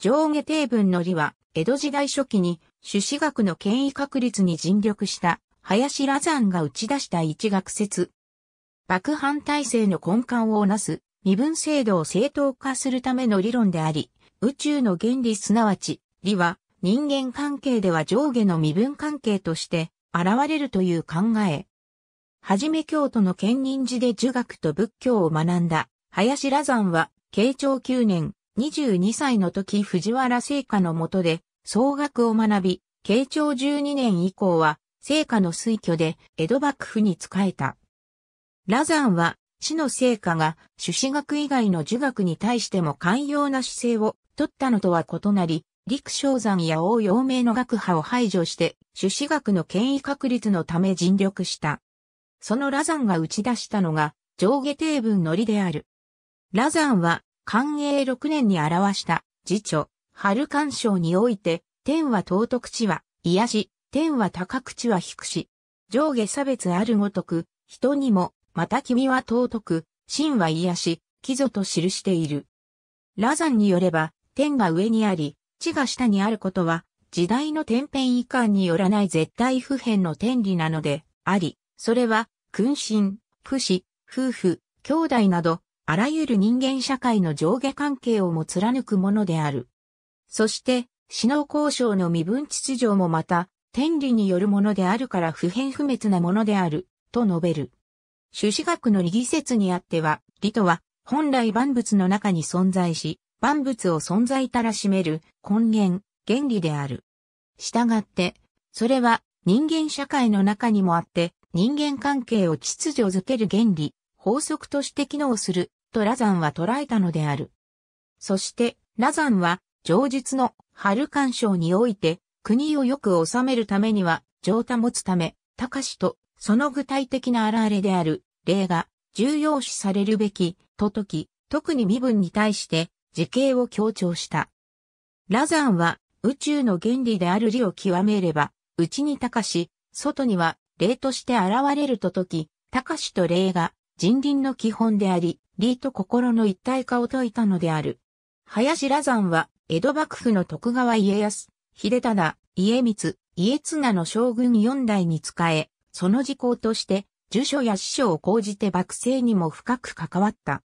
上下定文の理は、江戸時代初期に、朱子学の権威確立に尽力した、林羅山が打ち出した一学説。幕藩体制の根幹をなす、身分制度を正当化するための理論であり、宇宙の原理すなわち、理は、人間関係では上下の身分関係として、現れるという考え。はじめ京都の県人寺で儒学と仏教を学んだ、林羅山は、慶長9年、22歳の時藤原聖火の下で、総学を学び、慶長12年以降は、聖火の推挙で江戸幕府に仕えた。羅山は、死の聖火が、朱子学以外の儒学に対しても寛容な姿勢を取ったのとは異なり、陸昇山や王陽明の学派を排除して、朱子学の権威確立のため尽力した。その羅山が打ち出したのが、上下定文の理である。羅山は、寛永6年に表した、次女春干渉において、天は尊く地は、癒し、天は高く地は低し。上下差別あるごとく、人にも、また君は尊く、真は癒し、貴族と記している。羅山によれば、天が上にあり、地が下にあることは、時代の天変異観によらない絶対不変の天理なので、あり、それは、君臣、父子、夫婦、兄弟など、あらゆる人間社会の上下関係をも貫くものである。そして、死の交渉の身分秩序もまた、天理によるものであるから普遍不滅なものである、と述べる。朱子学の理義説にあっては、理とは、本来万物の中に存在し、万物を存在たらしめる根源、原理である。したがって、それは人間社会の中にもあって、人間関係を秩序づける原理、法則として機能するとラザンは捉えたのである。そして、ラザンは、上述の春干渉において、国をよく治めるためには、上多保つため、高しと、その具体的な現れである、霊が、重要視されるべき、とき、特に身分に対して、時系を強調した。ラザンは、宇宙の原理である理を極めれば、内に高し、外には、霊として現れると時、高しと霊が、人倫の基本であり、理と心の一体化を説いたのである。林羅山は、江戸幕府の徳川家康、秀忠、家光、家綱の将軍四代に仕え、その事項として、儒書や師匠を講じて幕政にも深く関わった。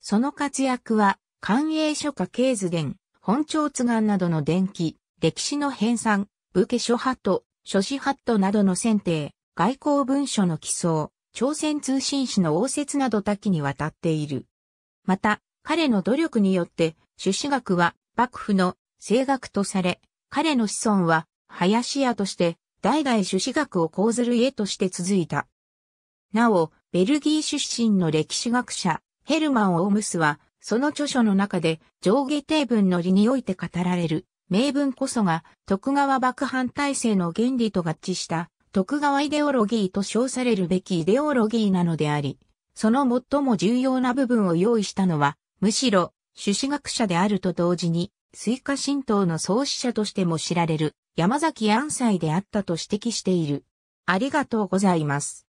その活躍は、官営書家経図伝、本朝津願などの伝記、歴史の編纂、武家書派と、書士派となどの選定、外交文書の寄草、朝鮮通信使の応接など多岐にわたっている。また、彼の努力によって朱子学は幕府の政学とされ、彼の子孫は林家として代々朱子学を講ずる家として続いた。なお、ベルギー出身の歴史学者、ヘルマン・オームスは、その著書の中で上下定文の理において語られる、名文こそが徳川幕藩体制の原理と合致した徳川イデオロギーと称されるべきイデオロギーなのであり、その最も重要な部分を用意したのは、むしろ、朱子学者であると同時に、スイカ神道の創始者としても知られる、山崎安斎であったと指摘している。ありがとうございます。